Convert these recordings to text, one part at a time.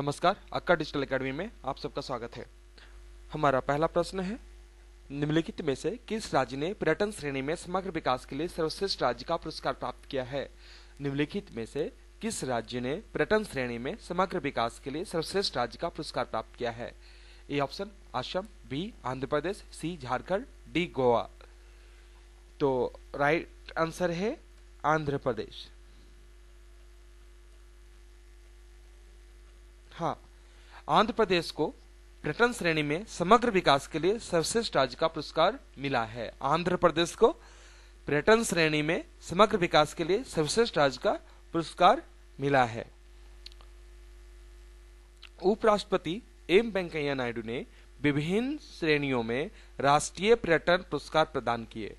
नमस्कार अक्का digital academy में आप सबका स्वागत है हमारा पहला प्रश्न है निम्नलिखित में से किस राज्य ने पर्यटन श्रेणी में समग्र विकास के लिए सर्वश्रेष्ठ राज्य का पुरस्कार प्राप्त किया है निम्नलिखित में से किस राज्य ने पर्यटन श्रेणी में समग्र विकास के लिए सर्वश्रेष्ठ राज्य का पुरस्कार प्राप्त किया है A option Assam B Andhra Pradesh C Jharkhand D Goa तो राइट आंसर है आंध्र प्रदेश हाँ आंध्र प्रदेश को पर्यटन श्रेणी में समग्र विकास के लिए सर्वश्रेष्ठ राज्य का पुरस्कार मिला है आंध्र प्रदेश को पर्यटन श्रेणी में समग्र विकास के लिए सर्वश्रेष्ठ राज्य का पुरस्कार मिला है उपराष्ट्रपति एम वेंकैया नायडू ने विभिन्न श्रेणियों में राष्ट्रीय पर्यटन पुरस्कार प्रदान किए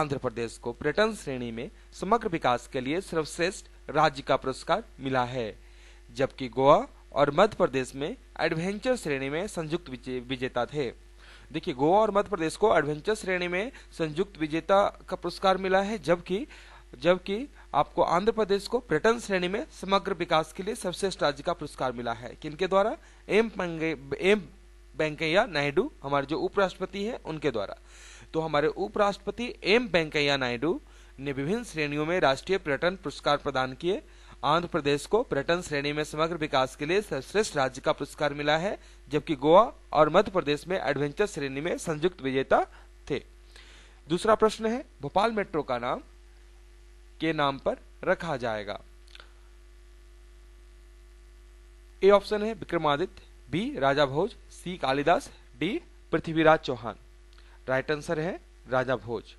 आंध्र प्रदेश को पर्यटन श्रेणी में समग्र विकास के लिए सर्वश्रेष्ठ राज्य का पुरस्कार मिला है जबकि गोवा और मध्य प्रदेश में एडवेंचर श्रेणी में संयुक्त विजेता थे देखिए गोवा और मध्य प्रदेश को एडवेंचर श्रेणी में संयुक्त विजेता का पुरस्कार मिला है जबकि जबकि आपको आंध्र प्रदेश को पर्यटन श्रेणी में समग्र विकास के लिए सर्वश्रेष्ठ राज्य का पुरस्कार मिला है किनके द्वारा एम एम वेंकैया नायडू हमारे जो उपराष्ट्रपति हैं उनके द्वारा तो हमारे उपराष्ट्रपति एम वेंकैया नायडू ने विभिन्न श्रेणियों में राष्ट्रीय पर्यटन पुरस्कार प्रदान किए आंध्र प्रदेश को पर्यटन श्रेणी में समग्र विकास के लिए सर्वश्रेष्ठ राज्य का पुरस्कार मिला है जबकि गोवा और मध्य प्रदेश में एडवेंचर श्रेणी में संयुक्त विजेता थे दूसरा प्रश्न है भोपाल मेट्रो का नाम के नाम पर रखा जाएगा ए ऑप्शन है Vikramaditya B Raja Bhoj C Kalidas D Prithviraj Chauhan right answer है राजा भोज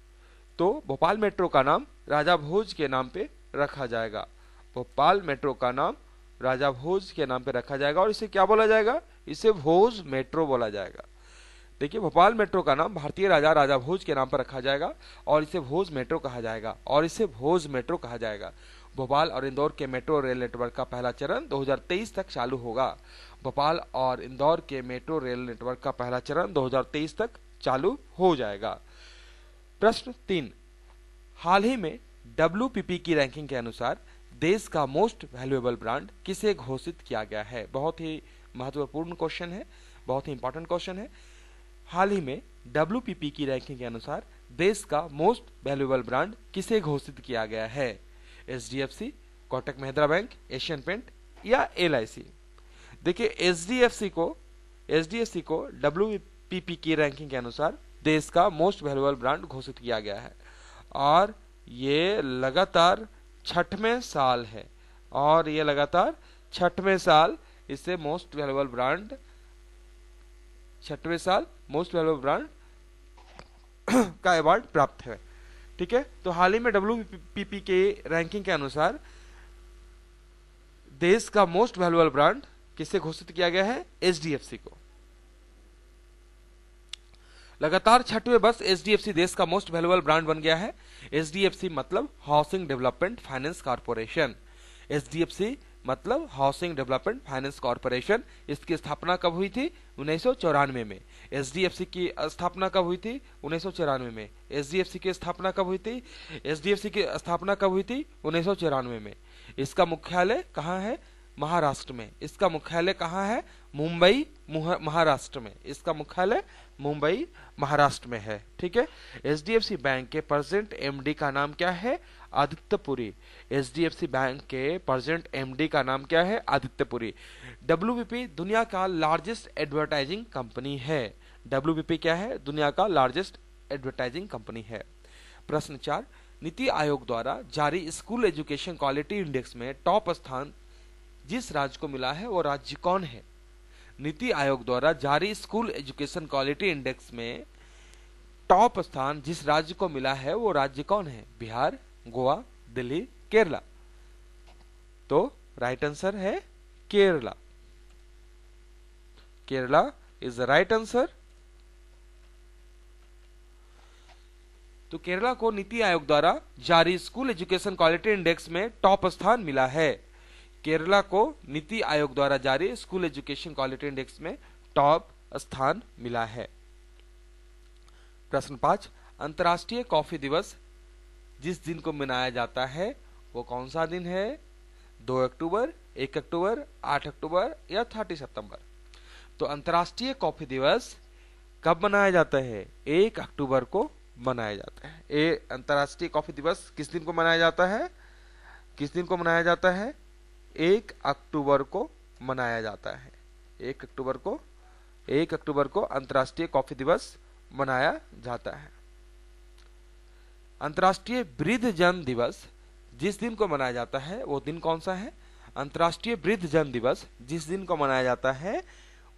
तो भोपाल मेट्रो का नाम राजा भोज के नाम पे रखा जाएगा भोपाल मेट्रो का नाम राजा भोज के नाम पर रखा जाएगा और इसे क्या बोला जाएगा इसे भोज मेट्रो बोला जाएगा देखिए भोपाल मेट्रो का नाम भारतीय राजा राजा भोज के नाम पर रखा जाएगा और इसे भोज मेट्रो कहा जाएगा और इसे भोज मेट्रो कहा जाएगा भोपाल और इंदौर के मेट्रो रेल नेटवर्क का पहला चरण 2023 तक चालू होगा भोपाल और इंदौर के मेट्रो रेल नेटवर्क का पहला चरण 2023 तक चालू हो जाएगा प्रश्न तीन हाल ही में डब्ल्यू की रैंकिंग के अनुसार देश का मोस्ट वैल्यूएबल ब्रांड किसे घोषित किया गया है बहुत ही महत्वपूर्ण क्वेश्चन है बहुत ही इंपॉर्टेंट क्वेश्चन है हाल ही में डब्ल्यू की रैंकिंग के अनुसार देश का मोस्ट वैल्यूएबल ब्रांड किसे घोषित किया गया है H D F C Kotak Mahindra bank Asian paint या एल आई सी देखिये एच डी एफ सी को एच डी एफ सी को डब्ल्यू की रैंकिंग के अनुसार देश का मोस्ट वैल्यूएबल ब्रांड घोषित किया गया है और ये लगातार छठवें साल है और ये लगातार छठवें साल इसे मोस्ट वैल्यूबल ब्रांड छठवें साल मोस्ट वैल्यूबल ब्रांड का अवार्ड प्राप्त है ठीक है तो हाल ही में डब्ल्यू के रैंकिंग के अनुसार देश का मोस्ट वैल्यूबल ब्रांड किसे घोषित किया गया है एच को लगातार छठवें बस सी देश का मोस्ट वैल्यूबल ब्रांड बन गया है एचडीएफसी मतलब housing development finance corporation HDFC मतलब हाउसिंग डेवलपमेंट फाइनेंस कॉरपोरेशन इसकी स्थापना कब हुई थी उन्नीस में एच की स्थापना कब हुई थी उन्नीस में एच की स्थापना कब हुई थी एच की स्थापना कब हुई थी उन्नीस में इसका मुख्यालय कहाँ है महाराष्ट्र में इसका मुख्यालय कहाँ है मुंबई महाराष्ट्र में इसका मुख्यालय मुंबई महाराष्ट्र में है ठीक है H D F C bank के प्रेजेंट एमडी का नाम क्या है आदित्यपुरी सी बैंक के प्रेजेंट एमडी का नाम क्या है आदित्यपुरी डब्ल्यूबीपी दुनिया का लार्जेस्ट एडवर्टाइजिंग कंपनी है डब्ल्यूबीपी क्या है दुनिया का लार्जेस्ट एडवर्टाइजिंग कंपनी है प्रश्न चार नीति आयोग द्वारा जारी स्कूल एजुकेशन क्वालिटी इंडेक्स में टॉप स्थान जिस राज्य को मिला है वो राज्य कौन है नीति आयोग द्वारा जारी स्कूल एजुकेशन क्वालिटी इंडेक्स में टॉप स्थान जिस राज्य को मिला है वो राज्य कौन है बिहार गोवा दिल्ली केरला तो राइट आंसर है Kerala Kerala is the right answer तो केरला को नीति आयोग द्वारा जारी स्कूल एजुकेशन क्वालिटी इंडेक्स में टॉप स्थान मिला है केरला को नीति आयोग द्वारा जारी स्कूल एजुकेशन क्वालिटी इंडेक्स में टॉप स्थान मिला है प्रश्न पांच अंतर्राष्ट्रीय कॉफी दिवस जिस दिन को मनाया जाता है वो कौन सा दिन है दो अक्टूबर एक अक्टूबर आठ अक्टूबर या थर्टी सितंबर तो अंतर्राष्ट्रीय कॉफी दिवस कब मनाया जाता है एक अक्टूबर को मनाया जाता है ए अंतर्राष्ट्रीय कॉफी दिवस किस दिन को मनाया जाता है किस दिन को मनाया जाता है एक अक्टूबर को मनाया जाता है एक अक्टूबर को एक अक्टूबर को अंतर्राष्ट्रीय कॉफी दिवस मनाया जाता है अंतर्राष्ट्रीय वृद्ध जन दिवस जिस दिन को मनाया जाता है वो दिन कौन सा है अंतर्राष्ट्रीय वृद्ध जन दिवस जिस दिन को मनाया जाता है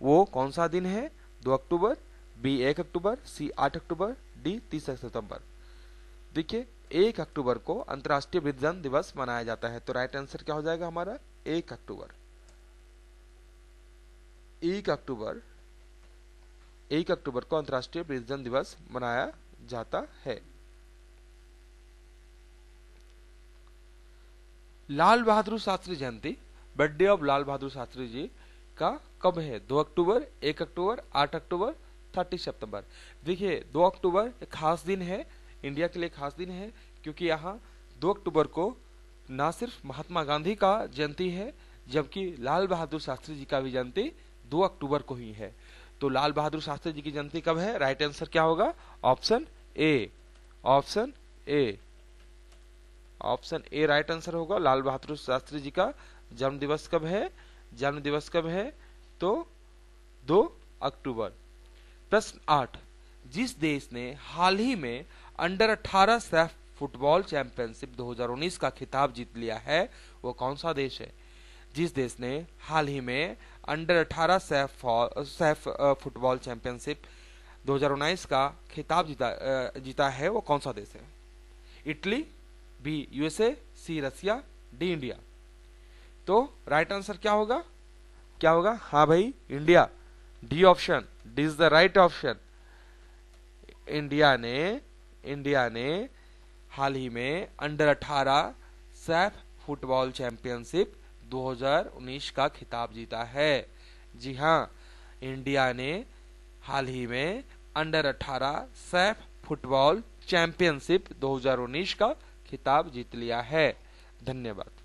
वो कौन सा दिन है दो अक्टूबर बी एक अक्टूबर सी आठ अक्टूबर डी तीस सितंबर देखिए एक अक्टूबर को अंतरराष्ट्रीय वृद्धजन दिवस मनाया जाता है तो राइट आंसर क्या हो जाएगा हमारा एक अक्टूबर एक अक्टूबर एक अक्टूबर को अंतरराष्ट्रीय वृद्धजन दिवस मनाया जाता है लाल बहादुर शास्त्री जयंती बर्थडे ऑफ लाल बहादुर शास्त्री जी का कब है दो अक्टूबर एक अक्टूबर आठ अक्टूबर थर्टी सितंबर देखिए दो अक्टूबर खास दिन है इंडिया के लिए खास दिन है क्योंकि यहाँ 2 अक्टूबर को ना सिर्फ महात्मा गांधी का जयंती है जबकि लाल बहादुर शास्त्री जी का भी जयंती 2 अक्टूबर को ही है तो लाल बहादुर शास्त्री जी की जयंती कब है राइट आंसर क्या होगा option A option A option A right answer होगा लाल बहादुर शास्त्री जी का जन्म दिवस कब है जन्म दिवस कब है तो 2 अक्टूबर प्रश्न आठ जिस देश ने हाल ही में अंडर 18 सैफ फुटबॉल चैंपियनशिप 2019 का खिताब जीत लिया है वो कौन सा देश है जिस देश ने हाल ही में under 18 SAFF SAFF football championship 2019 का खिताब जीता जीता है वो कौन सा देश है Italy B USA C Russia D India तो राइट आंसर क्या होगा क्या होगा हाँ भाई India D option D is the right option India ने इंडिया ने हाल ही में अंडर 18 सैफ फुटबॉल चैंपियनशिप 2019 का खिताब जीता है जी हाँ इंडिया ने हाल ही में अंडर 18 सैफ फुटबॉल चैंपियनशिप 2019 का खिताब जीत लिया है धन्यवाद